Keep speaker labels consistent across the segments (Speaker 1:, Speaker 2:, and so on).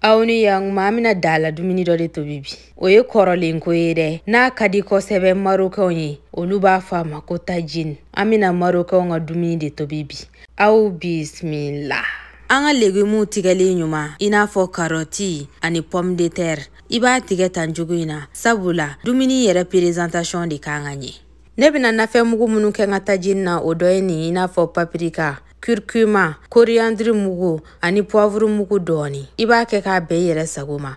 Speaker 1: aw ni yan kuma an bena da la dumuni dɔ de tobi bi o ye kɔrɔlenko ye dɛ n'a ka di kosɛbɛ marokɛw ye olu b'a fɔ a ma ko tajin an bena marokɛw ka dumuni de tobi bi aw bisimila an ka legimuw tigɛlen ɲuman i n'a fɔ karɔti ani pɔme de tɛrɛ i b'a tigɛ tan cogo in na sabula dumuni yɛrɛ perezantasiɔn de kan ka ɲɛ ne bena nafɛn mugu minw kɛ n ka tajini na o dɔ ye nin i n'a fɔ papirika Kurkuma, coriandre mugu ani poivre mugu dɔɔni i b'a kɛ k'a bɛɛ yɛrɛ sago ma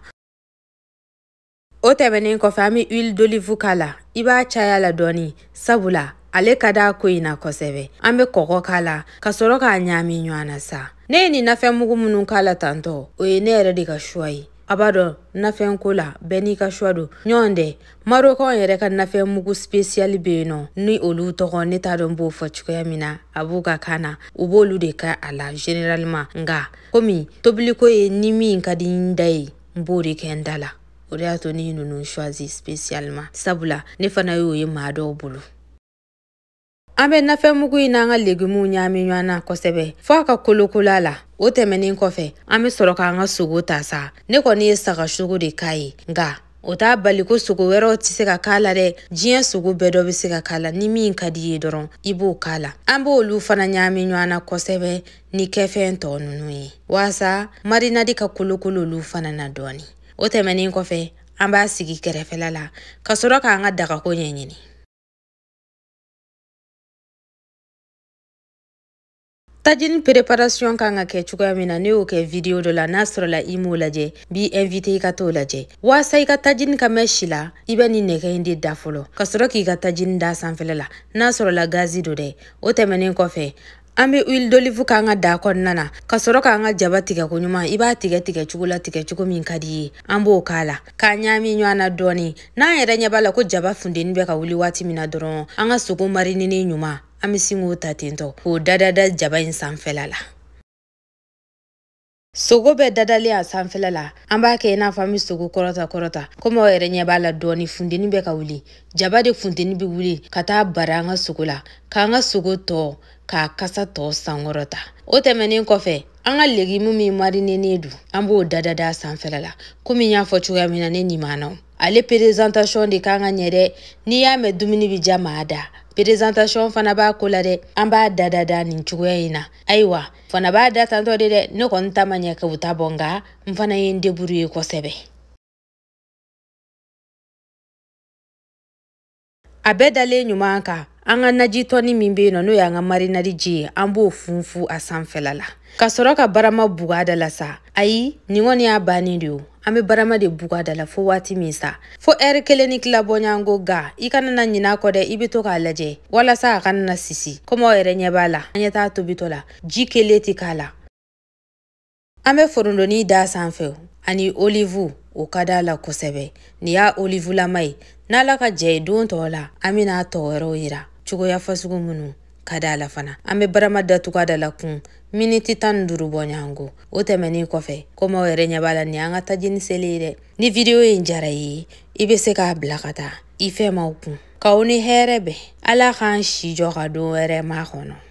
Speaker 1: o tɛmɛnen kɔfɛ an be huile d'olive k'a la i b'a caya la dɔɔni sabula ale ka daa ko in na kosɛbɛ an be kɔkɔ k'a la ka sɔrɔ k'a ɲaami ɲɔan sa ne ye nin nafɛn mugu minnu k'a la tantɔ o ye ne yɛrɛ de ka suwa ye a b'a dɔn nafɛn ko la bɛɛ n'i ka suwa don ɲɔgɔn dɛ marɔkaw yɛrɛ ka nafɛn mugu spesiyali be yen nɔ ni olu tɔgɔ ne t'a dɔn b'o fɔ cogoya min na a b'u ka kan na u b'olu de ka a la generaleman nga komi tobiliko ye ni min ka di n da ye n b'o de kɛ n da la o de y'a to ne nunu suwazi spesiyaliman sabula ne fana y'o ye maa dɔw bolo an bɛ nafɛn mugu yi n'an ka legimuw ɲaami ɲɔgɔn na kosɛbɛ fɔɔ a ka kolokola la o tɛmɛnin kɔfɛ an be sɔrɔ k'an ka sogo ta sa ne kɔni ye saga sugu de k'a ye nga o t'a bali ko sogo wɛrɛw tɛ se ka k'a la dɛ jiɲɛ sogo bɛɛ dɔ be se ka k'a la ni min ka di ye dɔrɔn i b'o k'a la an b'olu fana ɲaami ɲɔana kosɛbɛ ni kɛfɛn tɔɔ nunu ye waasa marinadi ka kolokololu fana na dɔɔni o tɛmɛnin kɔfɛ an b'a sigi kɛrɛfɛla la ka sɔrɔ k'an ka dagako ɲɛɲini tajin préparation kan ka kɛ cogoya na ne y'o kɛ video dɔ la n'a sɔrɔla i m'o lajɛ b'i invité ka t'o lajɛ waasa i ka tajini ka mɛn si la i bɛ ni nɛgɛ in de da fɔlɔ ka sɔrɔ k'i ka tajini da sanfɛla la n'a sɔrɔla gazi do dɛ o tɛmɛnen kɔfɛ an be huile d'olive k'an ka daa kɔnɔna na ka sɔrɔ ka jaba tigɛko ɲuman i b'a tigɛ tigɛ cogo la tigɛ min ka di ye k'a la k'a ɲaami na dɔɔni n'an yɛrɛ ɲɛ b'a ko jaba funteni bɛ ka wuli waati min na dɔrɔn an ka sogo marinini an be sin k'o ta tentɔ k'o dadada jaba ɲi sanfɛla la sogo bɛɛ dadale a sanfɛla la an b'a kɛ i n'a fɔ an be sogo kɔrɔta kɔrɔta komi yɛrɛ ɲɛ b'a la dɔɔni funteni bɛ ka wuli jaba de funteni be wuli ka taa bara an ka sogo la k'an ka sogo tɔɔ k'a kasa tɔɔ sankɔrɔta o tɛmɛnin kɔfɛ an ka legimu min marinenen don an b'o dadada a sanfɛla la komi y'a fɔ cogoya min na ne nimanaw ale perezantasiyɔn de kan ka ɲɛ dɛ n'i y'a mɛn dumuni bi ja maa da perezantasiyɔn fana b'a ko la dɛ an b'a dadada nin cogoya yi na ayiwa fana b'a da tantɔ de dɛ ne kɔni ta ma ɲɛ k'u ta bɔ nka n fana ye n deburu ye kosɛbɛ a bɛɛ dalen ɲuman kan an ka naji tɔni min be yen nɔ n'o y'an ka marinari ji ye an b'o ka barama buga la sa ayi nin kɔni y'a bannen de barama de buga la fo waati min fo ɛri kelen ni kilabɔɲango ga i na ɲina kɔ dɛ i k'a lajɛ walasa a kana na sisi komi aw yɛrɛ ɲɛ b'a la an ɲɛ t'a forondoni da sanfɛ ani olivu o la kosɛbɛ nin y'a olivulama ye n'ala ka jɛ ye don tɔɔ la cogo ya fasugu minu kadala fana ambe barama datugu a dala kun miniti tan duru bɔ ɲango o tɛmɛni kɔfɛ komaw yɛrɛ ɲɛ bala ni an ka tajini sele dɛ ni videwo ye jara ye i be se k'a bila ka taa i fɛmaw kun k'aw ni hɛɛrɛ bɛ ala k'an si jɔ ka don wɛrɛ ma kɔnɔ